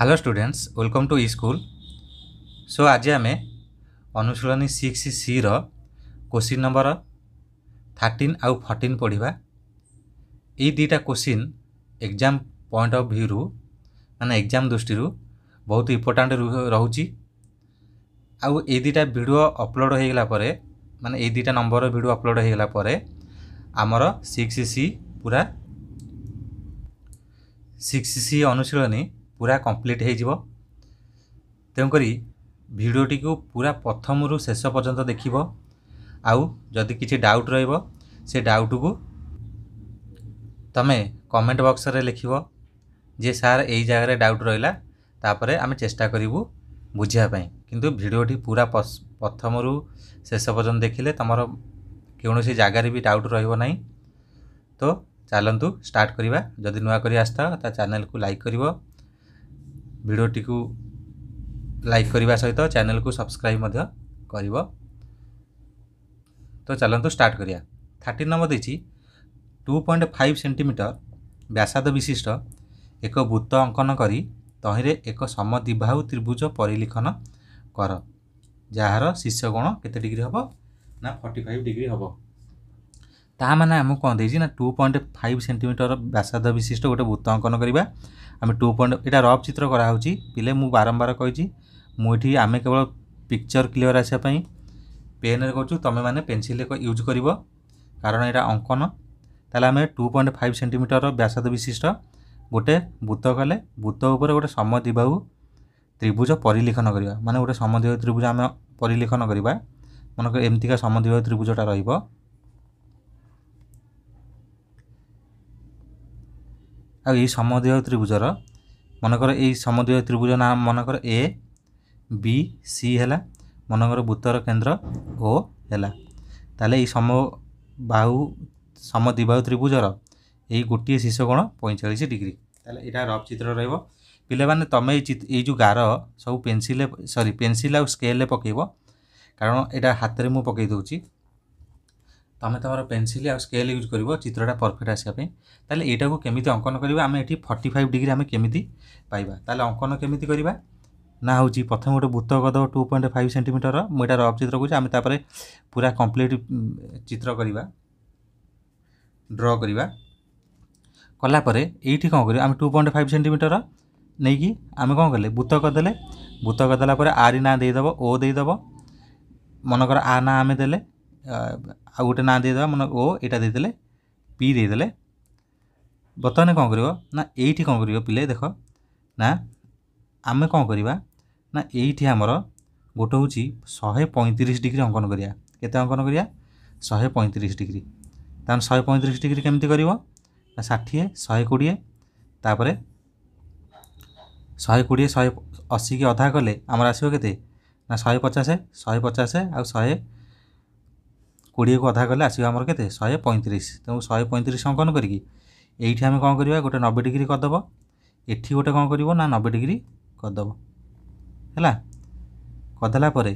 hello students welcome to e school so ଆଜି ଆମେ ଅନୁଶୀଳନୀ ସିକ୍ସ ସିର କୋଶ୍ଚିନ୍ ନମ୍ବର ଥାର୍ଟିନ୍ ଆଉ ଫର୍ଟିନ୍ ପଢ଼ିବା ଏଇ ଦୁଇଟା କୋଶ୍ଚିନ୍ ଏକ୍ଜାମ୍ ପଏଣ୍ଟ ଅଫ୍ ଭ୍ୟୁରୁ ମାନେ ଏକ୍ଜାମ୍ ଦୃଷ୍ଟିରୁ ବହୁତ ଇମ୍ପୋର୍ଟାଣ୍ଟ ରହୁଛି ଆଉ ଏଇ ଦୁଇଟା ଭିଡ଼ିଓ ଅପଲୋଡ଼ ହୋଇଗଲା ପରେ ମାନେ ଏଇ ଦୁଇଟା ନମ୍ବର ଭିଡ଼ିଓ ଅପଲୋଡ଼ ହୋଇଗଲା ପରେ ଆମର ସିକ୍ସ ସି ପୁରା ସିକ୍ସ ସି ଅନୁଶୀଳନୀ ପୁରା କମ୍ପ୍ଲିଟ୍ ହୋଇଯିବ ତେଣୁକରି ଭିଡ଼ିଓଟିକୁ ପୁରା ପ୍ରଥମରୁ ଶେଷ ପର୍ଯ୍ୟନ୍ତ ଦେଖିବ ଆଉ ଯଦି କିଛି ଡାଉଟ୍ ରହିବ ସେ ଡାଉଟ୍କୁ ତୁମେ କମେଣ୍ଟ ବକ୍ସରେ ଲେଖିବ ଯେ ସାର୍ ଏଇ ଜାଗାରେ ଡାଉଟ୍ ରହିଲା ତାପରେ ଆମେ ଚେଷ୍ଟା କରିବୁ ବୁଝିବା ପାଇଁ କିନ୍ତୁ ଭିଡ଼ିଓଟି ପୁରା ପ୍ରଥମରୁ ଶେଷ ପର୍ଯ୍ୟନ୍ତ ଦେଖିଲେ ତୁମର କୌଣସି ଜାଗାରେ ବି ଡାଉଟ୍ ରହିବ ନାହିଁ ତ ଚାଲନ୍ତୁ ଷ୍ଟାର୍ଟ କରିବା ଯଦି ନୂଆ କରି ଆସିଥାଅ ତା ଚ୍ୟାନେଲ୍କୁ ଲାଇକ୍ କରିବ ଭିଡ଼ିଓଟିକୁ ଲାଇକ୍ କରିବା ସହିତ ଚ୍ୟାନେଲକୁ ସବସ୍କ୍ରାଇବ୍ ମଧ୍ୟ କରିବ ତ ଚାଲନ୍ତୁ ଷ୍ଟାର୍ଟ କରିବା ଥାର୍ଟିନ୍ ନମ୍ବର ଦେଇଛି ଟୁ ପଏଣ୍ଟ ଫାଇଭ୍ ସେଣ୍ଟିମିଟର ବ୍ୟାସାଦ ବିଶିଷ୍ଟ ଏକ ବୃତ୍ତ ଅଙ୍କନ କରି ତହିଁରେ ଏକ ସମଦିବାହୁ ତ୍ରିଭୁଜ ପରିଲିଖନ କର ଯାହାର ଶିଷ୍ୟଗୁଣ କେତେ ଡିଗ୍ରୀ ହେବ ନା ଫର୍ଟି ଫାଇଭ୍ ଡିଗ୍ରୀ ହେବ ତାହା ମାନେ ଆମକୁ କ'ଣ ଦେଇଛି ନା ଟୁ ପଏଣ୍ଟ ଫାଇଭ୍ ସେଣ୍ଟିମିଟର ବ୍ୟାସାଦ ବିଶିଷ୍ଟ ଗୋଟେ ବୃତ୍ତ ଅଙ୍କନ କରିବା ଆମେ ଟୁ ପଏଣ୍ଟ ଏଇଟା ରଫ୍ ଚିତ୍ର କରାହେଉଛି ପିଲେ ମୁଁ ବାରମ୍ବାର କହିଛି ମୁଁ ଏଠି ଆମେ କେବଳ ପିକ୍ଚର କ୍ଲିଅର୍ ଆସିବା ପାଇଁ ପେନ୍ରେ କରୁଛୁ ତୁମେମାନେ ପେନ୍ସିଲ୍ରେ ୟୁଜ୍ କରିବ କାରଣ ଏଇଟା ଅଙ୍କନ ତାହେଲେ ଆମେ ଟୁ ପଏଣ୍ଟ ଫାଇଭ୍ ସେଣ୍ଟିମିଟର ବ୍ୟାସାଦ ବିଶିଷ୍ଟ ଗୋଟେ ବୃତ୍ତ କଲେ ବୃତ୍ତ ଉପରେ ଗୋଟେ ସମଦିବାହୁ ତ୍ରିଭୁଜ ପରିଲିଖନ କରିବା ମାନେ ଗୋଟେ ସମଦିବାହୁ ତ୍ରିଭୁଜ ଆମେ ପରିଲିଖନ କରିବା ମନେକର ଏମିତିକା ସମଦିବାହୁ ତ୍ରିଭୁଜଟା ରହିବ ଆଉ ଏଇ ସମଦ୍ୱୟ ତ୍ରିଭୁଜର ମନେକର ଏଇ ସମଦ୍ୱୟ ତ୍ରିଭୁଜ ନାଁ ମନେକର ଏ ବି ସି ହେଲା ମନେକର ବୃତ୍ତର କେନ୍ଦ୍ର ଓ ହେଲା ତାହେଲେ ଏଇ ସମବାହୁ ସମଦ୍ୱିବାହୁ ତ୍ରିଭୁଜର ଏଇ ଗୋଟିଏ ଶିଶୁ କୋଣ ପଇଁଚାଳିଶ ଡିଗ୍ରୀ ତାହେଲେ ଏଇଟା ରଫ୍ ଚିତ୍ର ରହିବ ପିଲାମାନେ ତୁମେ ଏଇ ଏଇ ଯେଉଁ ଗାର ସବୁ ପେନସିଲ୍ରେ ସରି ପେନସିଲ୍ ଆଉ ସ୍କେଲ୍ରେ ପକାଇବ କାରଣ ଏଇଟା ହାତରେ ମୁଁ ପକାଇ ଦେଉଛି তুমি তোমার পেনসিল আর স্কেল ইউজ করব চিত্রটা পরফেক্ট আসবে তাহলে এইটাকে কেমিতি অঙ্কন করা আমি এটি ফর্টি ফাইভ ডিগ্রি আমি কেমিতি পাইবা তাহলে অঙ্কন কেমিতি করা ନା ହେଉଛି ପ୍ରଥମେ ଗୋଟେ ବୃତ୍ତ କରିଦେବ ଟୁ ପଏଣ୍ଟ ଫାଇଭ୍ ସେଣ୍ଟିମିଟର ମୁଁ ଏଇଟା ରଫ୍ ଚିତ୍ର କରୁଛି ଆମେ ତାପରେ ପୁରା କମ୍ପ୍ଲିଟ୍ ଚିତ୍ର କରିବା ଡ୍ର କରିବା କଲା ପରେ ଏଇଠି କ'ଣ କରିବା ଆମେ ଟୁ ପଏଣ୍ଟ ଫାଇଭ୍ ସେଣ୍ଟିମିଟର ନେଇକି ଆମେ କ'ଣ କଲେ ବୃତ୍ତ କରିଦେଲେ ବୃତ୍ତ କରିଦେଲା ପରେ ଆରି ନାଁ ଦେଇଦେବ ଓ ଦେଇଦେବ ମନେକର ଆ ନାଁ ଆମେ ଦେଲେ आउ गोटे नो एटादेले पिदेले बर्तमान कहीँ कि पै देख आमे कही आमर गोटो शे पैँतिस डिग्री अङ्कनर केत अङ्कनर श्रिस डिग्री त श पैँतिस डिग्री के षि शेकुड तारपर शेकुडिए श असी कि अधा कले आम आसे नचास शास आउे କୋଡ଼ିଏକୁ ଅଧା କଲେ ଆସିବ ଆମର କେତେ ଶହେ ପଇଁତିରିଶ ତେଣୁ ଶହେ ପଇଁତିରିଶ ଅଙ୍କନ କରିକି ଏଇଠି ଆମେ କ'ଣ କରିବା ଗୋଟେ ନବେ ଡିଗ୍ରୀ କରିଦେବ ଏଠି ଗୋଟେ କ'ଣ କରିବ ନା ନବେ ଡିଗ୍ରୀ କରିଦେବ ହେଲା କରିଦେଲା ପରେ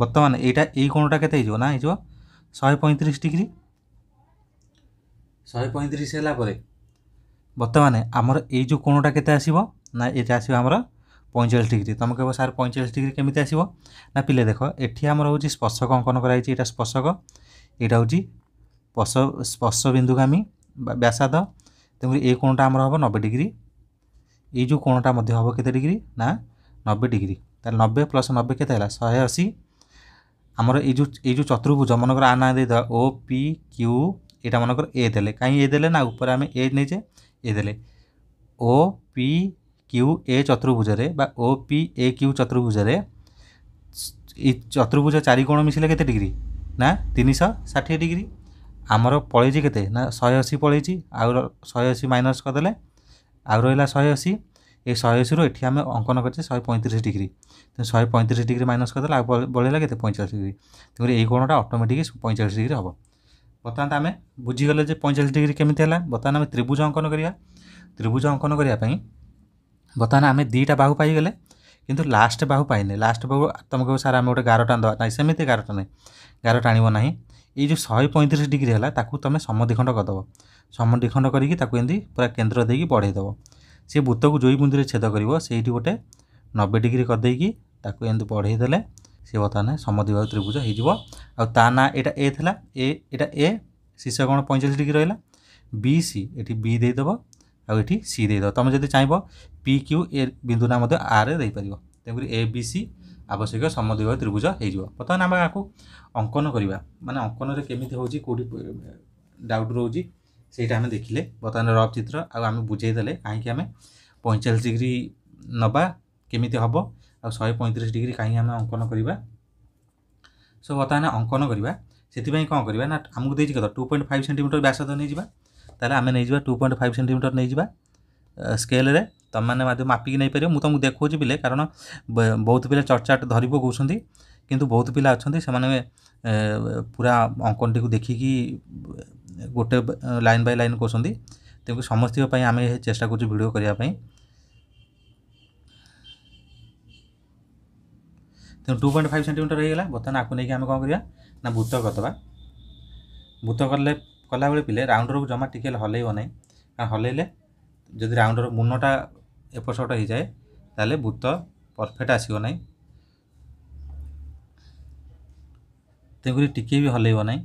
ବର୍ତ୍ତମାନ ଏଇଟା ଏଇ କୋଣଟା କେତେ ହେଇଯିବ ନା ହେଇଯିବ ଶହେ ପଇଁତିରିଶ ଡିଗ୍ରୀ ଶହେ ପଇଁତିରିଶ ହେଲା ପରେ ବର୍ତ୍ତମାନ ଆମର ଏଇ ଯେଉଁ କୋଣଟା କେତେ ଆସିବ ନା ଏଇଟା ଆସିବ ଆମର ପଇଁଚାଳିଶ ଡିଗ୍ରୀ ତୁମେ କହିବ ସାର୍ ପଇଁଚାଳିଶ ଡିଗ୍ରୀ କେମିତି ଆସିବ ନା ପିଲେ ଦେଖ ଏଠି ଆମର ହେଉଛି ସ୍ପର୍ଶକ ଅଙ୍କନ କରାଯାଇଛି ଏଇଟା ସ୍ପର୍ଶକ ଏଇଟା ହେଉଛି ସ୍ପର୍ଶ ସ୍ପର୍ଶ ବିନ୍ଦୁଗାମୀ ବ୍ୟାସାଦ ତେଣୁକରି ଏ କୋଣଟା ଆମର ହେବ ନବେ ଡିଗ୍ରୀ ଏଇ ଯେଉଁ କୋଣଟା ମଧ୍ୟ ହେବ କେତେ ଡିଗ୍ରୀ ନା ନବେ ଡିଗ୍ରୀ ତାହେଲେ ନବେ ପ୍ଲସ୍ ନବେ କେତେ ହେଲା ଶହେ ଅଶୀ ଆମର ଏଇ ଯେଉଁ ଏଇ ଯେଉଁ ଚତୁର୍ଭୁଜ ମନେକର ଆ ନାଁ ଦେଇଦେବା ଓ ପି କ୍ୟୁ ଏଇଟା ମନେକର ଏ ଦେଲେ କାହିଁ ଏ ଦେଲେ ନା ଉପରେ ଆମେ ଏ ନେଇଛେ ଏ ଦେଲେ ଓ ପି কিউ এ চতুর্ভুজরে বা ও পি এ কিউ চতুর্ভুজরে এই চতুর্ভুজ চারি কোণ মিশিলে কেতে ডিগ্রি না তিনশহ ষাঠিয়ে ডিগ্রি ଆମର ପଳେଇଛି କେତେ ନା ଶହେ ଅଶୀ ପଳେଇଛି ଆଉ ଶହେ ଅଶୀ ମାଇନସ୍ କରିଦେଲେ ଆଉ ରହିଲା ଶହେ ଅଶୀ ଏ ଶହେ ଅଶୀରୁ ଏଠି ଆମେ ଅଙ୍କନ କରିଛେ ଶହେ ପଇଁତିରିଶ ଡିଗ୍ରୀ ତେଣୁ ଶହେ ପଇଁତିରିଶ ଡିଗ୍ରୀ ମାଇନସ୍ କରିଦେଲେ ଆଉ ବଳେଇଲା କେତେ ପଇଁଚାଳିଶ ଡିଗ୍ରୀ ତେଣୁକରି ଏଇ କୋଣଟା ଅଟୋମେଟିକ୍ ପଇଁଚାଳିଶ ଡିଗ୍ରୀ ହେବ ବର୍ତ୍ତମାନ ଆମେ ବୁଝିଗଲେ ଯେ ପଇଁଚାଳିଶ ଡିଗ୍ରୀ କେମିତି ହେଲା ବର୍ତ୍ତମାନ ଆମେ ତ୍ରିଭୁଜ ଅଙ୍କନ କରିବା ତ୍ରିଭୁଜ ଅଙ୍କନ କରିବା ପାଇଁ ବର୍ତ୍ତମାନ ଆମେ ଦୁଇଟା ବାହୁ ପାଇଗଲେ କିନ୍ତୁ ଲାଷ୍ଟ ବାହୁ ପାଇନେ ଲାଷ୍ଟ ବାହୁ ତୁମେ କହିବ ସାର୍ ଆମେ ଗୋଟେ ଗାର ଟାଣିଦେବା ନାହିଁ ସେମିତି ଗାର ଟାଣେ ଗାର ଟାଣିବ ନାହିଁ ଏଇ ଯେଉଁ ଶହେ ପଇଁତିରିଶ ଡିଗ୍ରୀ ହେଲା ତାକୁ ତୁମେ ସମଦ୍ୱିଖଣ୍ଡ କରିଦେବ ସମଦ୍ୱିଖଣ୍ଡ କରିକି ତାକୁ ଏମିତି ପୁରା କେନ୍ଦ୍ର ଦେଇକି ବଢ଼େଇ ଦେବ ସେ ବୃତ୍ତକୁ ଯୋଇ ବିନ୍ଦୁରେ ଛେଦ କରିବ ସେଇଠି ଗୋଟେ ନବେ ଡିଗ୍ରୀ କରିଦେଇକି ତାକୁ ଏମିତି ବଢ଼େଇ ଦେଲେ ସେ ବର୍ତ୍ତମାନ ସମଦ୍ୱିବାହୁ ତ୍ରିଭୁଜ ହେଇଯିବ ଆଉ ତା ନାଁ ଏଇଟା ଏ ଥିଲା ଏ ଏଇଟା ଏ ଶୀର୍ଷକୋଣ ପଇଁଚାଳିଶ ଡିଗ୍ରୀ ରହିଲା ବି ସି ଏଠି ବି ଦେଇଦେବ ଆଉ ଏଠି ସି ଦେଇଦେବ ତୁମେ ଯଦି ଚାହିଁବ ପି କ୍ୟୁ ଏ ବିନ୍ଦୁଟା ମଧ୍ୟ ଆର୍ରେ ଦେଇପାରିବ ତେଣୁକରି ଏ ବି ସି ଆବଶ୍ୟକ ସମଦ୍ୱିବାହୀ ତ୍ରିଭୁଜ ହେଇଯିବ ବର୍ତ୍ତମାନ ଆମେ ଆକୁ ଅଙ୍କନ କରିବା ମାନେ ଅଙ୍କନରେ କେମିତି ହେଉଛି କେଉଁଠି ଡାଉଟ୍ ରହୁଛି ସେଇଟା ଆମେ ଦେଖିଲେ ବର୍ତ୍ତମାନ ରଫ୍ ଚିତ୍ର ଆଉ ଆମେ ବୁଝେଇ ଦେଲେ କାହିଁକି ଆମେ ପଇଁଚାଳିଶ ଡିଗ୍ରୀ ନେବା କେମିତି ହେବ ଆଉ ଶହେ ପଇଁତିରିଶ ଡିଗ୍ରୀ କାହିଁକି ଆମେ ଅଙ୍କନ କରିବା ସୋ ବର୍ତ୍ତମାନ ଅଙ୍କନ କରିବା ସେଥିପାଇଁ କ'ଣ କରିବା ନା ଆମକୁ ଦେଇଛି କେତେ ଟୁ ପଏଣ୍ଟ ଫାଇଭ୍ ସେଣ୍ଟିମିଟର ବ୍ୟାସାର୍ଦ୍ଧ ନେଇଯିବା ତାହେଲେ ଆମେ ନେଇଯିବା ଟୁ ପଏଣ୍ଟ ଫାଇଭ୍ ସେଣ୍ଟିମିଟର ନେଇଯିବା ସ୍କେଲ୍ରେ ତୁମମାନେ ମଧ୍ୟ ମାପିକି ନେଇପାରିବ ମୁଁ ତୁମକୁ ଦେଖାଉଛି ପିଲେ କାରଣ ବହୁତ ପିଲା ଚଟ୍ ଚାଟ୍ ଧରି ପକାଉଛନ୍ତି କିନ୍ତୁ ବହୁତ ପିଲା ଅଛନ୍ତି ସେମାନେ ପୁରା ଅଙ୍କନଟିକୁ ଦେଖିକି ଗୋଟେ ଲାଇନ୍ ବାଇ ଲାଇନ୍ କହୁଛନ୍ତି ତେଣୁ ସମସ୍ତଙ୍କ ପାଇଁ ଆମେ ଚେଷ୍ଟା କରୁଛୁ ଭିଡ଼ିଓ କରିବା ପାଇଁ ତେଣୁ ଟୁ ପଏଣ୍ଟ ଫାଇଭ୍ ସେଣ୍ଟିମିଟର ହେଇଗଲା ବର୍ତ୍ତମାନ ଆକୁ ନେଇକି ଆମେ କ'ଣ କରିବା ନା ଭୂତ କରିଦେବା ଭୂତ କଲେ କଲାବେଳେ ପିଲେ ରାଉଣ୍ଡରକୁ ଜମା ଟିକେ ହେଲେ ହଲେଇବ ନାହିଁ କାରଣ ହଲେଇଲେ ଯଦି ରାଉଣ୍ଡର ମୁନଟା ଏପଟ ସେପଟ ହେଇଯାଏ ତାହେଲେ ଭୂତ ପରଫେକ୍ଟ ଆସିବ ନାହିଁ ତେଣୁକରି ଟିକେ ବି ହଲେଇବ ନାହିଁ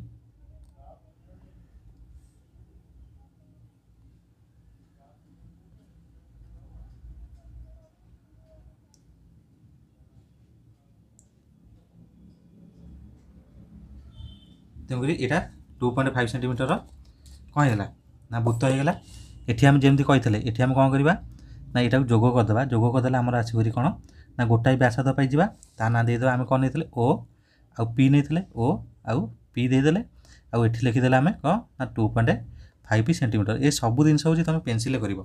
তেমনি এটা টু পয়েন্ট ফাইভ সেটিমিଟর କ'ଣ ହେଇଗଲା ନା ବୃତ୍ତ ହେଇଗଲା ଏଠି ଆମେ ଯେମିତି କହିଥିଲେ ଏଠି ଆମେ କ'ଣ କରିବା ନା ଏଇଟାକୁ ଯୋଗ କରିଦେବା ଯୋଗ କରିଦେଲେ ଆମର ଆସିକରି କ'ଣ ନା ଗୋଟାଏ ବ୍ୟାସାର୍ଦ୍ଧ ପାଇଯିବା ତା ନାଁ ଦେଇଦେବା ଆମେ କ'ଣ ନେଇଥିଲେ ଓ ଆଉ ପି ନେଇଥିଲେ ଓ ଆଉ ପି ଦେଇଦେଲେ ଆଉ ଏଠି ଲେଖିଦେଲେ ଆମେ କ'ଣ ନା ଟୁ ପଏଣ୍ଟ ଫାଇଭ୍ ସେଣ୍ଟିମିଟର ଏ ସବୁ ଜିନିଷ ହେଉଛି ତୁମେ ପେନ୍ସିଲ୍ରେ କରିବ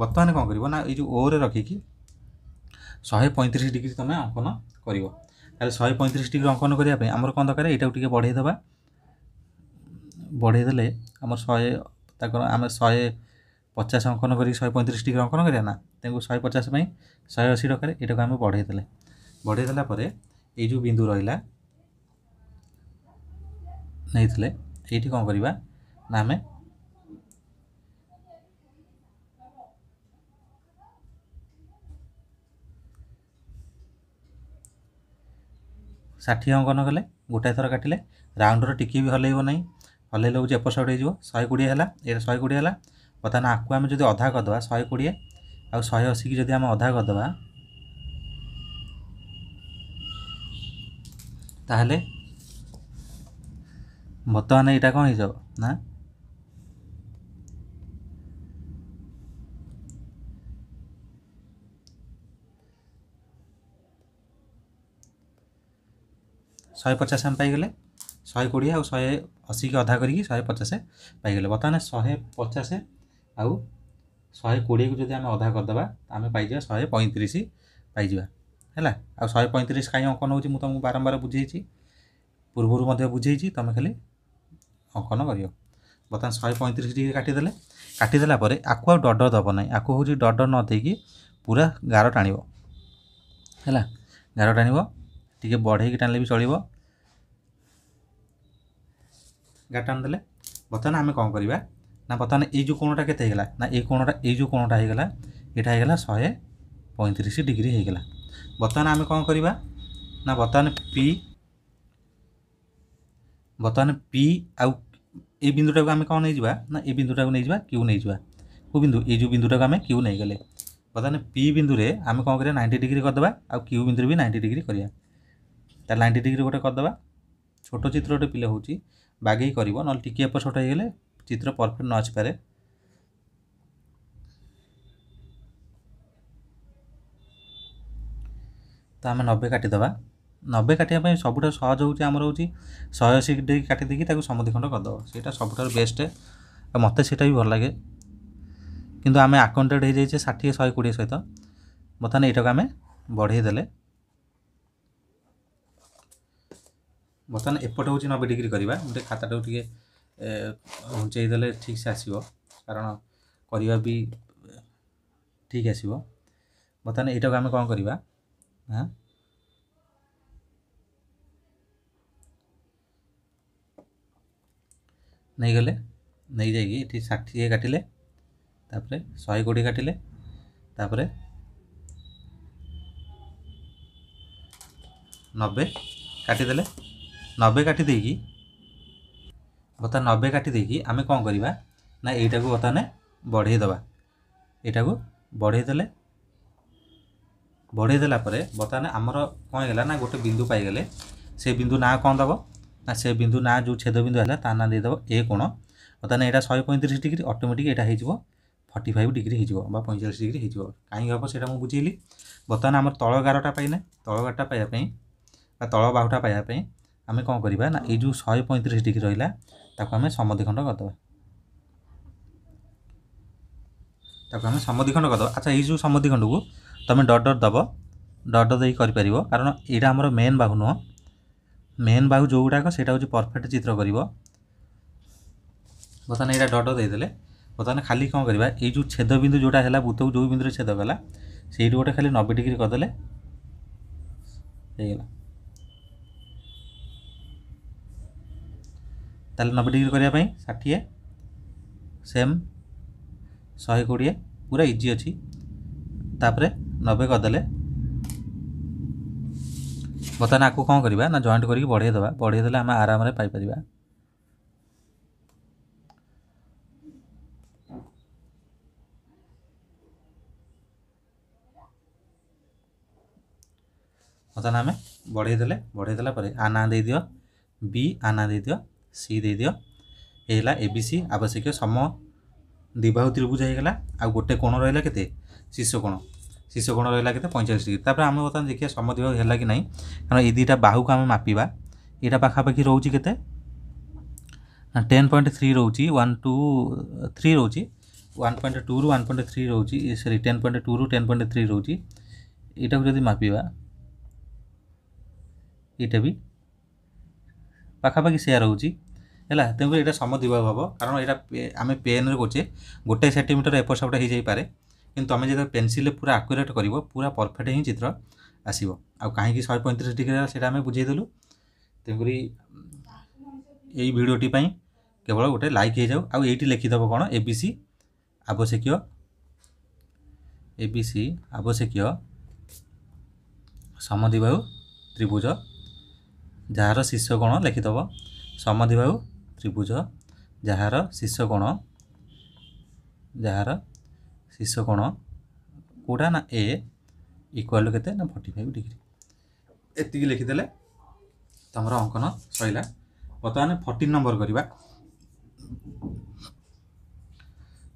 ବର୍ତ୍ତମାନ କ'ଣ କରିବ ନା ଏଇ ଯେଉଁ ଓରେ ରଖିକି ଶହେ ପଇଁତିରିଶ ଡିଗ୍ରୀ ତୁମେ ଅଙ୍କନ କରିବ ତାହେଲେ ଶହେ ପଇଁତିରିଶ ଡିଗ୍ରୀ ଅଙ୍କନ କରିବା ପାଇଁ ଆମର କ'ଣ ଦରକାର ଏଇଟାକୁ ଟିକେ ବଢ଼େଇ ଦେବା ବଢ଼େଇ ଦେଲେ ଆମର ଶହେ ତାଙ୍କର ଆମେ ଶହେ ପଚାଶ ଅଙ୍କନ କରିକି ଶହେ ପଇଁତିରିଶ ଡିଗ୍ରୀ ଅଙ୍କନ କରିବା ନା ତାଙ୍କୁ ଶହେ ପଚାଶ ପାଇଁ ଶହେ ଅଶୀ ଟଙ୍କାରେ ଏଇଟାକୁ ଆମେ ବଢ଼େଇ ଦେଲେ ବଢ଼େଇ ଦେଲା ପରେ ଏଇ ଯେଉଁ ବିନ୍ଦୁ ରହିଲା ନେଇଥିଲେ ଏଇଠି କ'ଣ କରିବା ନା ଆମେ ଷାଠିଏ ଅଙ୍କନ କଲେ ଗୋଟାଏ ଥର କାଟିଲେ ରାଉଣ୍ଡର ଟିକିଏ ବି ହଲେଇବ ନାହିଁ ହଲେଇ ହେଉଛି ଏପଟ ସାଇଡ଼୍ ହେଇଯିବ ଶହେ କୋଡ଼ିଏ ହେଲା ଏଇଟା ଶହେ କୋଡ଼ିଏ ହେଲା ବର୍ତ୍ତମାନ ଆକୁ ଆମେ ଯଦି ଅଧା କରିଦେବା ଶହେ କୋଡ଼ିଏ ଆଉ ଶହେ ଅଶୀକି ଯଦି ଆମେ ଅଧା କରିଦେବା ତାହେଲେ ବର୍ତ୍ତମାନ ଏଇଟା କ'ଣ ହେଇଯିବ ନା ଶହେ ପଚାଶ ଆମେ ପାଇଗଲେ ଶହେ କୋଡ଼ିଏ ଆଉ ଶହେ ଅଶୀକି ଅଧା କରିକି ଶହେ ପଚାଶ ପାଇଗଲେ ବର୍ତ୍ତମାନ ଶହେ ପଚାଶ ଆଉ ଶହେ କୋଡ଼ିଏକୁ ଯଦି ଆମେ ଅଧା କରିଦେବା ଆମେ ପାଇଯିବା ଶହେ ପଇଁତିରିଶ ପାଇଯିବା ହେଲା ଆଉ ଶହେ ପଇଁତିରିଶ କାହିଁ ଅଙ୍କ ନେଉଛି ମୁଁ ତୁମକୁ ବାରମ୍ବାର ବୁଝେଇଛି ପୂର୍ବରୁ ମଧ୍ୟ ବୁଝେଇଛି ତୁମେ ଖାଲି ଅଙ୍କନ କରିବ ବର୍ତ୍ତମାନ ଶହେ ପଇଁତିରିଶ ଟିକେ କାଟିଦେଲେ କାଟିଦେଲା ପରେ ଆକୁ ଆଉ ଡଡ଼ ଦେବ ନାହିଁ ଆକୁ ହେଉଛି ଡଡ଼ ନ ଦେଇକି ପୁରା ଗାର ଟାଣିବ ହେଲା ଗାର ଟାଣିବ ଟିକେ ବଢ଼େଇକି ଟାଣିଲେ ବି ଚଳିବ ଗାଟାଣ ଦେଲେ ବର୍ତ୍ତମାନ ଆମେ କ'ଣ କରିବା ନା ବର୍ତ୍ତମାନ ଏଇ ଯେଉଁ କୋଣଟା କେତେ ହେଇଗଲା ନା ଏଇ କୋଣଟା ଏଇ ଯେଉଁ କୋଣଟା ହେଇଗଲା ଏଇଟା ହେଇଗଲା ଶହେ ପଇଁତିରିଶ ଡିଗ୍ରୀ ହେଇଗଲା ବର୍ତ୍ତମାନ ଆମେ କ'ଣ କରିବା ନା ବର୍ତ୍ତମାନ ପି ବର୍ତ୍ତମାନ ପି ଆଉ এই ବିନ୍ଦୁଟାକୁ ଆମେ କ'ଣ ନେଇଯିବା ନା ଏ ବିନ୍ଦୁଟାକୁ ନେଇଯିବା କ୍ୟୁ ନେଇଯିବା କେଉଁ ବିନ୍ଦୁ ଏଇ ଯେଉଁ ବିନ୍ଦୁଟାକୁ ଆମେ କ୍ୟୁ ନେଇଗଲେ ବର୍ତ୍ତମାନ ପି ବିନ୍ଦୁରେ ଆମେ କ'ଣ କରିବା ନାଇଣ୍ଟି ଡିଗ୍ରୀ କରିଦେବା ଆଉ କ୍ୟୁ ବିନ୍ଦୁରେ ବି ନାଇଣ୍ଟି ଡିଗ୍ରୀ କରିବା ତା ନାଇଣ୍ଟି ଡିଗ୍ରୀ ଗୋଟେ କରିଦେବା ଛୋଟ ଚିତ୍ର ଗୋଟେ ପିଲା ହେଉଛି ବାଗେଇ କରିବ ନହେଲେ ଟିକିଏ ଏପଟ ହେଇଗଲେ ଚିତ୍ର ପରଫେକ୍ଟ ନ ଆସିପାରେ ତ ଆମେ ନବେ କାଟିଦେବା ନବେ କାଟିବା ପାଇଁ ସବୁଠାରୁ ସହଜ ହେଉଛି ଆମର ହେଉଛି ଶହେ ଅଶୀ ଡିଗ୍ରୀ କାଟି ଦେଇକି ତାକୁ ସମୁଦି ଖଣ୍ଡ କରିଦେବ ସେଇଟା ସବୁଠାରୁ ବେଷ୍ଟ ଆଉ ମୋତେ ସେଇଟା ବି ଭଲ ଲାଗେ କିନ୍ତୁ ଆମେ ଆକାଉଣ୍ଟେଡ଼ ହେଇଯାଇଛେ ଷାଠିଏ ଶହେ କୋଡ଼ିଏ ସହିତ ବର୍ତ୍ତମାନ ଏଇଟାକୁ ଆମେ ବଢ଼େଇ ଦେଲେ ବର୍ତ୍ତମାନ ଏପଟେ ହେଉଛି ନବେ ଡିଗ୍ରୀ କରିବା ମୁଁ ଟିକେ ଖାତାଟାକୁ ଟିକେ ଘୁଞ୍ଚେଇ ଦେଲେ ଠିକ୍ସେ ଆସିବ କାରଣ କରିବା ବି ଠିକ୍ ଆସିବ ବର୍ତ୍ତମାନ ଏଇଟାକୁ ଆମେ କ'ଣ କରିବା ନା ନେଇଗଲେ ନେଇଯାଇକି ଏଠି ଷାଠିଏ କାଟିଲେ ତାପରେ ଶହେ କୋଡ଼ିଏ କାଟିଲେ ତାପରେ ନବେ କାଟିଦେଲେ নবে কাটি দিয়ে ବର୍ତ୍ତମାନ ନବେ କାଟି ଦେଇକି ଆମେ କ'ଣ କରିବା ନା ଏଇଟାକୁ ବର୍ତ୍ତମାନ ବଢ଼େଇ ଦେବା ଏଇଟାକୁ ବଢ଼େଇ ଦେଲେ ବଢ଼େଇ ଦେଲା ପରେ ବର୍ତ୍ତମାନ ଆମର କ'ଣ ହେଇଗଲା ନା ଗୋଟେ ବିନ୍ଦୁ ପାଇଗଲେ ସେ ବିନ୍ଦୁ ନାଁ କ'ଣ ଦେବ ନା ସେ ବିନ୍ଦୁ ନାଁ ଯେଉଁ ଛେଦ ବିନ୍ଦୁ ହେଲା ତା ନାଁ ଦେଇଦେବ ଏ କୋଣ ବର୍ତ୍ତମାନ ଏଇଟା ଶହେ ପଇଁତିରିଶ ଡିଗ୍ରୀ ଅଟୋମେଟିକ୍ ଏଇଟା ହେଇଯିବ ଫର୍ଟି ଫାଇଭ୍ ଡିଗ୍ରୀ ହେଇଯିବ ବା ପଇଁଚାଳିଶ ଡିଗ୍ରୀ ହେଇଯିବ କାହିଁକି ହେବ ସେଇଟା ମୁଁ ବୁଝେଇଲି ବର୍ତ୍ତମାନ ଆମର ତଳ ଗାରଟା ପାଇନେ ତଳ ଗାରଟା ପାଇବା ପାଇଁ ବା ତଳ ବାହୁଟା ପାଇବା ପାଇଁ ଆମେ କ'ଣ କରିବା ନା ଏଇ ଯେଉଁ ଶହେ ପଇଁତିରିଶ ଡିଗ୍ରୀ ରହିଲା ତାକୁ ଆମେ ସମଧିଖଣ୍ଡ କରିଦେବା ତାକୁ ଆମେ ସମଧିଖଣ୍ଡ କରିଦେବା ଆଚ୍ଛା ଏଇ ଯେଉଁ ସମଧିଖଣ୍ଡକୁ ତୁମେ ଡଟ୍ ଡଟ୍ ଦେବ ଡଟ୍ ଦେଇ କରିପାରିବ କାରଣ ଏଇଟା ଆମର ମେନ୍ ବାହୁ ନୁହଁ ମେନ୍ ବାହୁ ଯେଉଁଗୁଡ଼ାକ ସେଇଟା ହେଉଛି ପରଫେକ୍ଟ ଚିତ୍ର କରିବ ବର୍ତ୍ତମାନ ଏଇଟା ଡଟ୍ ଦେଇଦେଲେ ବର୍ତ୍ତମାନ ଖାଲି କ'ଣ କରିବା ଏଇ ଯେଉଁ ଛେଦ ବିନ୍ଦୁ ଯେଉଁଟା ହେଲା ଭୂତକୁ ଯେଉଁ ବିନ୍ଦୁରେ ଛେଦ କଲା ସେଇଠୁ ଗୋଟେ ଖାଲି ନବେ ଡିଗ୍ରୀ କରିଦେଲେ ହେଇଗଲା ତାହେଲେ ନବେ ଡିଗ୍ରୀ କରିବା ପାଇଁ ଷାଠିଏ ସେମ୍ ଶହେ କୋଡ଼ିଏ ପୁରା ଇଜି ଅଛି ତାପରେ ନବେ କରିଦେଲେ ବର୍ତ୍ତମାନ ଆକୁ କ'ଣ କରିବା ନା ଜଏଣ୍ଟ କରିକି ବଢ଼େଇ ଦେବା ବଢ଼େଇ ଦେଲେ ଆମେ ଆରାମରେ ପାଇପାରିବା ବର୍ତ୍ତମାନ ଆମେ ବଢ଼େଇ ଦେଲେ ବଢ଼େଇ ଦେଲା ପରେ ଆନା ଦେଇଦିଅ ବି ଆନା ଦେଇଦିଅ সি ଦେଇଦିଅ ଏ ହେଲା ଏ ବି ସି ଆବଶ୍ୟକୀୟ ସମ ଦ୍ୱିବାହୁ ତ୍ରିଭୁଜ ହେଇଗଲା ଆଉ ଗୋଟେ କୋଣ ରହିଲା କେତେ ଶୀର୍ଷ କୋଣ ଶୀର୍ଷ କୋଣ ରହିଲା କେତେ ପଇଁଚାଳିଶ ଡିଗ୍ରୀ ତାପରେ ଆମେ ବର୍ତ୍ତମାନ ଦେଖିବା ସମ ଦ୍ୱିବାହୁ ହେଲା କି ନାହିଁ କାରଣ ଏ ଦୁଇଟା ବାହୁକୁ ଆମେ ମାପିବା ଏଇଟା ପାଖାପାଖି ରହୁଛି କେତେ ନା ଟେନ୍ ପଏଣ୍ଟ ଥ୍ରୀ ରହୁଛି ୱାନ୍ ଟୁ ଥ୍ରୀ ରହୁଛି ୱାନ୍ ପଏଣ୍ଟ ଟୁରୁ ୱାନ୍ ପଏଣ୍ଟ ଥ୍ରୀ ରହୁଛି ସରି ଟେନ୍ ପଏଣ୍ଟ ଟୁରୁ ଟେନ୍ ପଏଣ୍ଟ ଥ୍ରୀ ରହୁଛି ଏଇଟାକୁ ଯଦି ମାପିବା ଏଇଟା ବି ପାଖାପାଖି ସେୟା ରହୁଛି ହେଲା ତେଣୁକରି ଏଇଟା ସମଦ୍ୱିଭାଗ ହେବ କାରଣ ଏଇଟା ଆମେ ପେନ୍ରେ କରୁଛେ ଗୋଟାଏ ସେଣ୍ଟିମିଟର ଏପଟ ସେପଟ ହୋଇଯାଇପାରେ କିନ୍ତୁ ଆମେ ଯେତେବେଳେ ପେନ୍ସିଲ୍ରେ ପୁରା ଆକ୍ୟୁରେଟ୍ କରିବ ପୁରା ପରଫେକ୍ଟ ହିଁ ଚିତ୍ର ଆସିବ ଆଉ କାହିଁକି ଶହେ ପଇଁତିରିଶ ଡିଗ୍ରୀ ସେଇଟା ଆମେ ବୁଝେଇଦେଲୁ ତେଣୁକରି ଏଇ ଭିଡ଼ିଓଟି ପାଇଁ କେବଳ ଗୋଟେ ଲାଇକ୍ ହେଇଯାଉ ଆଉ ଏଇଠି ଲେଖିଦେବ କ'ଣ ଏ ବି ସି ଆବଶ୍ୟକୀୟ ଏ ବି ସି ଆବଶ୍ୟକୀୟ ସମଦିବାୟୁ ତ୍ରିଭୁଜ ଯାହାର ଶୀର୍ଷ କ'ଣ ଲେଖିଦେବ ସମଦିବାୟୁ ତ୍ରିଭୁଜ ଯାହାର ଶୀର୍ଷ କୋଣ ଯାହାର ଶୀର୍ଷ କୋଣ କେଉଁଟା ନା ଏ ଇକ୍ୱାଲ୍ କେତେ ନା ଫର୍ଟି ଫାଇଭ୍ ଡିଗ୍ରୀ ଏତିକି ଲେଖିଦେଲେ ତୁମର ଅଙ୍କନ ସରିଲା ବର୍ତ୍ତମାନ ଫର୍ଟିନ୍ ନମ୍ବର କରିବା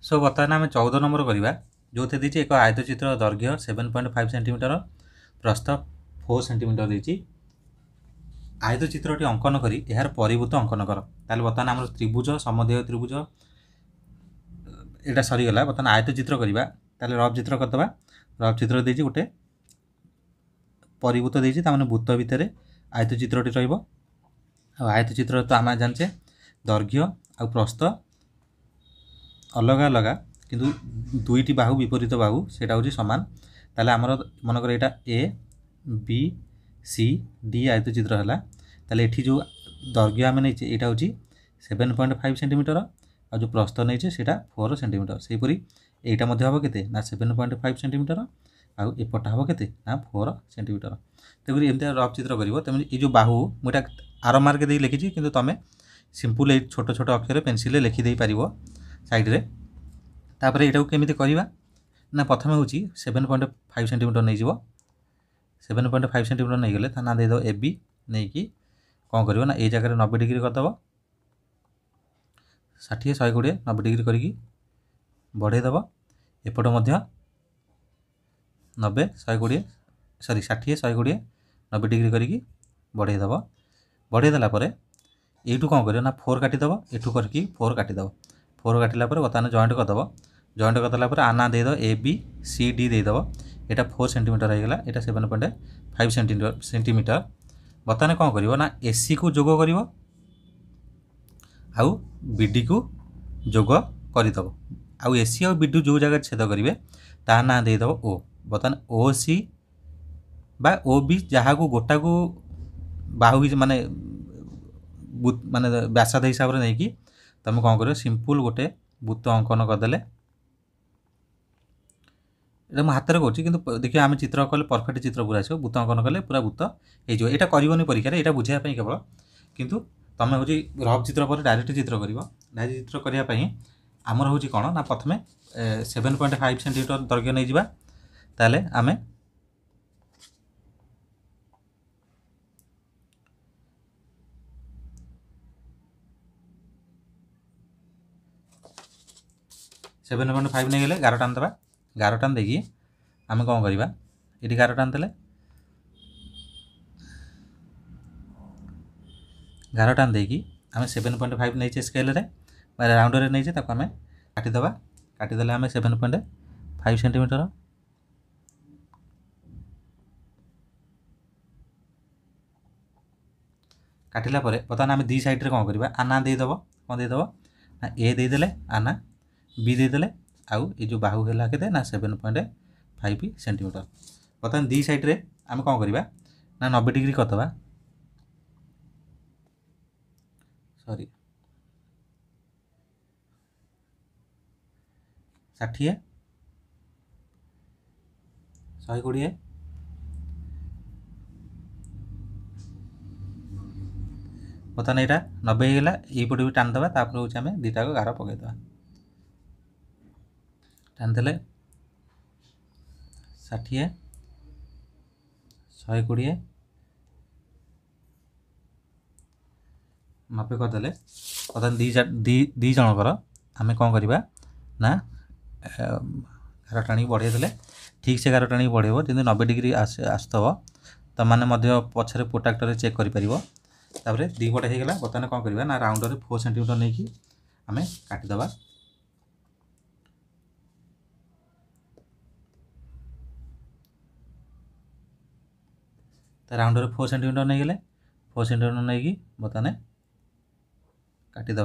ସୋ ବର୍ତ୍ତମାନ ଆମେ ଚଉଦ ନମ୍ବର କରିବା ଯେଉଁଥିରେ ଦେଇଛି ଏକ ଆୟତ ଚିତ୍ର ଦୈର୍ଘ୍ୟ ସେଭେନ୍ ପଏଣ୍ଟ ଫାଇଭ୍ ସେଣ୍ଟିମିଟର ପ୍ରସ୍ଥ ଫୋର୍ ସେଣ୍ଟିମିଟର ଦେଇଛି ଆୟତ ଚିତ୍ରଟି ଅଙ୍କନ କରି ଏହାର ପରିଭୂତ ଅଙ୍କନ କର ତାହେଲେ ବର୍ତ୍ତମାନ ଆମର ତ୍ରିଭୁଜ ସମଦେୟ ତ୍ରିଭୁଜ ଏଇଟା ସରିଗଲା ବର୍ତ୍ତମାନ ଆୟତ ଚିତ୍ର କରିବା ତାହେଲେ ରଫ୍ ଚିତ୍ର କରିଦେବା ରଫ୍ ଚିତ୍ର ଦେଇଛି ଗୋଟେ ପରିଭୂତ ଦେଇଛି ତା'ମାନେ ଭୂତ ଭିତରେ ଆୟତ ଚିତ୍ରଟି ରହିବ ଆଉ ଆୟତ ଚିତ୍ର ତ ଆମେ ଜାଣିଛେ ଦୈର୍ଘ୍ୟ ଆଉ ପ୍ରସ୍ତ ଅଲଗା ଅଲଗା କିନ୍ତୁ ଦୁଇଟି ବାହୁ ବିପରୀତ ବାହୁ ସେଇଟା ହେଉଛି ସମାନ ତାହେଲେ ଆମର ମନେକର ଏଇଟା ଏ ବି সি ডি আয়তচিত্র হল তাহলে এটি যে দৈর্ঘ্য আমি নেইছে এটা হচ্ছে সেভেন পয়েন্ট ফাইভ সেটিমিটর আর যে প্রস্ত নেইছে সেটা ফোর সেটিমিটর সেইপরি এইটা মধ্যে হব কেতে না সেভেন পয়েন্ট ফাইভ সেটিমিটর ଆଉ ଏପଟଟା ହେବ କେତେ ନା ଫୋର୍ ସେଣ୍ଟିମିଟର ତେଣୁକରି ଏମିତି ରଫ୍ ଚିତ୍ର କରିବ ତେଣୁ ଏଇ ଯେଉଁ ବାହୁ ମୁଁ ଏଇଟା ଆର ମାର୍କ ଦେଇ ଲେଖିଛି କିନ୍ତୁ ତୁମେ ସିମ୍ପୁଲ୍ ଏଇ ଛୋଟ ଛୋଟ ଅକ୍ଷରରେ ପେନ୍ସିଲ୍ରେ ଲେଖିଦେଇପାରିବ ସାଇଡ଼୍ରେ ତାପରେ ଏଇଟାକୁ କେମିତି କରିବା ନା ପ୍ରଥମେ ହେଉଛି ସେଭେନ୍ ପଏଣ୍ଟ ଫାଇଭ୍ ସେଣ୍ଟିମିଟର ନେଇଯିବ ସେଭେନ୍ ପଏଣ୍ଟ ଫାଇଭ୍ ସେଣ୍ଟିମିଟର ନେଇଗଲେ ତା ନାଁ ଦେଇଦେବ ଏ ବି ନେଇକି କ'ଣ କରିବ ନା ଏଇ ଜାଗାରେ ନବେ ଡିଗ୍ରୀ କରିଦେବ ଷାଠିଏ ଶହେ କୋଡ଼ିଏ ନବେ ଡିଗ୍ରୀ କରିକି ବଢ଼େଇଦେବ ଏପଟ ମଧ୍ୟ ନବେ ଶହେ କୋଡ଼ିଏ ସରି ଷାଠିଏ ଶହେ କୋଡ଼ିଏ ନବେ ଡିଗ୍ରୀ କରିକି ବଢ଼େଇଦେବ ଦେବ ବଢ଼େଇ ଦେଲା ପରେ ଏଇଠୁ କ'ଣ କରିବ ନା ଫୋର୍ କାଟିଦେବ ଏଠୁ କରିକି ଫୋର୍ କାଟିଦେବ ଫୋର୍ କାଟିଲା ପରେ ବର୍ତ୍ତମାନ ଜଏଣ୍ଟ କରିଦେବ ଜଏଣ୍ଟ କରିଦେଲା ପରେ ଆନା ଦେଇଦେବ ଏ ବି ସି ଡି ଦେଇଦେବ এটা ফোর সেন্টিমিটার হয়েগলা এটা seven point five centimetre centimetre ବର୍ତ୍ତମାନ କ'ଣ କରିବ ନା ଏସିକୁ ଯୋଗ କରିବ ଆଉ ବିଡ଼ିକୁ ଯୋଗ କରିଦେବ ଆଉ ଏସି ଆଉ ବିଡ଼ି ଯେଉଁ ଜାଗାରେ ଛେଦ କରିବେ ତା ନାଁ ଦେଇଦେବ ଓ ବର୍ତ୍ତମାନ ଓ ସି ବା ଓ ବି ଯାହାକୁ ଗୋଟାକୁ ବାହୁ ମାନେ ମାନେ ବ୍ୟାସାଦ ହିସାବରେ ନେଇକି ତୁମେ କ'ଣ କରିବ ସିମ୍ପୁଲ୍ ଗୋଟେ ବୃତ୍ତ ଅଙ୍କନ କରିଦେଲେ এটা ମୁଁ ହାତରେ କରୁଛି କିନ୍ତୁ ଦେଖିବା ଆମେ ଚିତ୍ର କଲେ ପରଫେକ୍ଟ ଚିତ୍ର ପୁରା ଆସିବ ଭୂତ ଅଙ୍କନ କଲେ ପୁରା ଭୂତ ହେଇଯିବ ଏଇଟା କରିବନି ପରୀକ୍ଷାରେ ଏଇଟା ବୁଝିବା ପାଇଁ କେବଳ କିନ୍ତୁ ତୁମେ ହେଉଛି ରଫ୍ ଚିତ୍ର ପରେ ଡାଇରେକ୍ଟ ଚିତ୍ର କରିବ ଡାଇରେକ୍ଟ ଚିତ୍ର କରିବା ପାଇଁ ଆମର ହେଉଛି କ'ଣ ନା ପ୍ରଥମେ ସେଭେନ୍ ପଏଣ୍ଟ ଫାଇଭ୍ ସେଣ୍ଟିମିଟର ଦୈର୍ଘ୍ୟ ନେଇଯିବା ତାହେଲେ ଆମେ সেভেন পয়েন্ট ফাইভ নিয়ে গেলে এগারো টান দেবা ଗାର ଟାଣି ଦେଇକି ଆମେ କ'ଣ କରିବା ଏଠି ଗାର ଟାଣି ଦେଲେ ଗାର ଟାଣି ଦେଇକି ଆମେ ସେଭେନ୍ ପଏଣ୍ଟ ଫାଇଭ୍ ନେଇଛେ ସ୍କେଲ୍ରେ ବା ରାଉଣ୍ଡରେ ନେଇଛେ ତାକୁ ଆମେ କାଟିଦେବା କାଟିଦେଲେ ଆମେ ସେଭେନ୍ ପଏଣ୍ଟ ଫାଇଭ୍ ସେଣ୍ଟିମିଟର କାଟିଲା ପରେ ବର୍ତ୍ତମାନ ଆମେ ଦୁଇ ସାଇଡ଼୍ରେ କ'ଣ କରିବା ଆନା ଦେଇଦେବ କ'ଣ ଦେଇଦେବ ନା ଏ ଦେଇଦେଲେ ଆନା ବି ଦେଇଦେଲେ ଆଉ ଏ ଯେଉଁ ବାହୁ ହେଲା କେତେ ନା ସେଭେନ୍ ପଏଣ୍ଟ ଫାଇଭ୍ ସେଣ୍ଟିମିଟର ବର୍ତ୍ତମାନ ଦୁଇ ସାଇଡ଼୍ରେ ଆମେ କ'ଣ କରିବା ନା ନବେ ଡିଗ୍ରୀ କରିଦେବା ସରି ଷାଠିଏ ଶହେ କୋଡ଼ିଏ ବର୍ତ୍ତମାନ ଏଇଟା ନବେ ହେଇଗଲା ଏଇପଟେ ବି ଟାଣିଦେବା ତାପରେ ହେଉଛି ଆମେ ଦୁଇଟାକ ଗାର ପକାଇଦେବା টানদেলে ষাঠিয়ে ଶହେ କୋଡ଼ିଏ ମାପେ କରିଦେଲେ ବର୍ତ୍ତମାନ ଦୁଇ ଦୁଇ ଜଣଙ୍କର ଆମେ କ'ଣ କରିବା ନା ଗାର ଟାଣିକି ବଢ଼େଇ ଦେଲେ ଠିକ୍ ସେ ଗାର ଟାଣିକି ବଢ଼େଇବ ଯେମିତି ନବେ ଡିଗ୍ରୀ ଆସୁଥିବ ତୁମମାନେ ମଧ୍ୟ ପଛରେ ପ୍ରୋଟ୍ରାକ୍ଟରରେ ଚେକ୍ କରିପାରିବ ତାପରେ ଦୁଇ ପଟେ ହେଇଗଲା ବର୍ତ୍ତମାନ କ'ଣ କରିବା ନା ରାଉଣ୍ଡରେ ଫୋର୍ ସେଣ୍ଟିମିଟର ନେଇକି ଆମେ କାଟିଦେବା राउंड राउंडर फोर सेमिटर नहीं गले फोर सेंटीमीटर नहीं कि बर्तने काटिद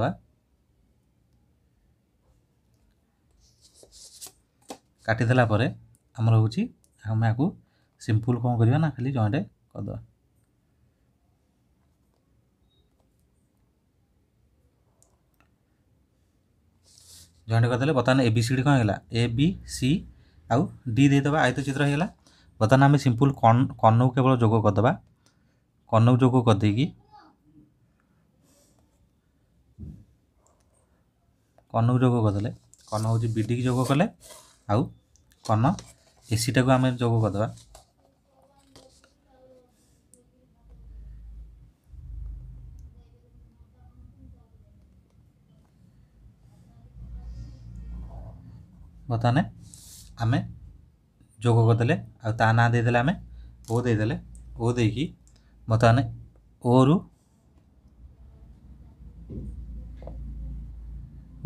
काटिदेलापर आमर हो सिंपल कौन करवा ना खाली जॉन्टे करदे जॉन्टे करदे बर्तमान ए बी सी डी कौन है ए बी सी आउ डी देदेव आयत चित्र होगा ବର୍ତ୍ତମାନ ଆମେ ସିମ୍ପୁଲ୍ କର୍ଣ୍ଣକୁ କେବଳ ଯୋଗ କରିଦେବା କର୍ଣ୍ଣକୁ ଯୋଗ କରିଦେଇକି କର୍ଣ୍ଣକୁ ଯୋଗ କରିଦେଲେ କର୍ଣ୍ଣ ହେଉଛି ବିଡ଼ିକି ଯୋଗ କଲେ ଆଉ କର୍ଣ୍ଣ ଏସିଟାକୁ ଆମେ ଯୋଗ କରିଦେବା ବର୍ତ୍ତମାନ ଆମେ करदे आ ता ना देदे आम दे कि मत ओर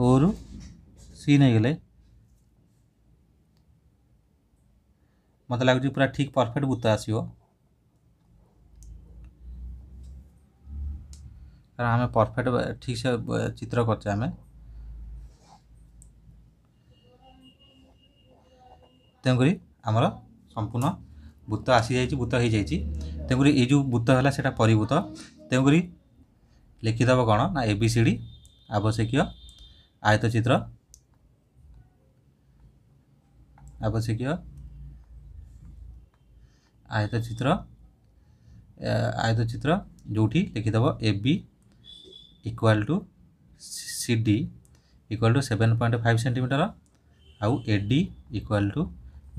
ओर सीन होगले मत लगे पूरा ठीक परफेक्ट बुत्त आसो आम परफेक्ट ठीक से चित्र करें तेरी ଆମର ସମ୍ପୂର୍ଣ୍ଣ ଭୂତ ଆସିଯାଇଛି ଭୂତ ହୋଇଯାଇଛି ତେଣୁକରି ଏଇ ଯେଉଁ ଭୂତ ହେଲା ସେଇଟା ପରିଭୂତ ତେଣୁକରି ଲେଖିଦେବ କ'ଣ ନା ଏ ବି ସି ଡ଼ି ଆବଶ୍ୟକୀୟ ଆୟତଚିତ୍ର ଆବଶ୍ୟକୀୟ ଆୟତଚିତ୍ର ଆୟତଚିତ୍ର ଯେଉଁଠି ଲେଖିଦେବ A B equal to C D equal to seven point five centimetre ଆଉ A D equal to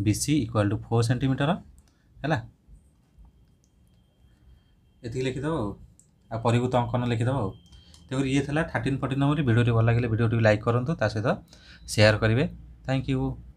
B C equal to four centimetre है ये लिखिदेव आ अंकन लिखिदेव तेणु ये था फोर्टिन फोर्टन नंबर भिडियो भल लगे भिडियो लाइक करूँ ता सहित सेयार करेंगे थैंक यू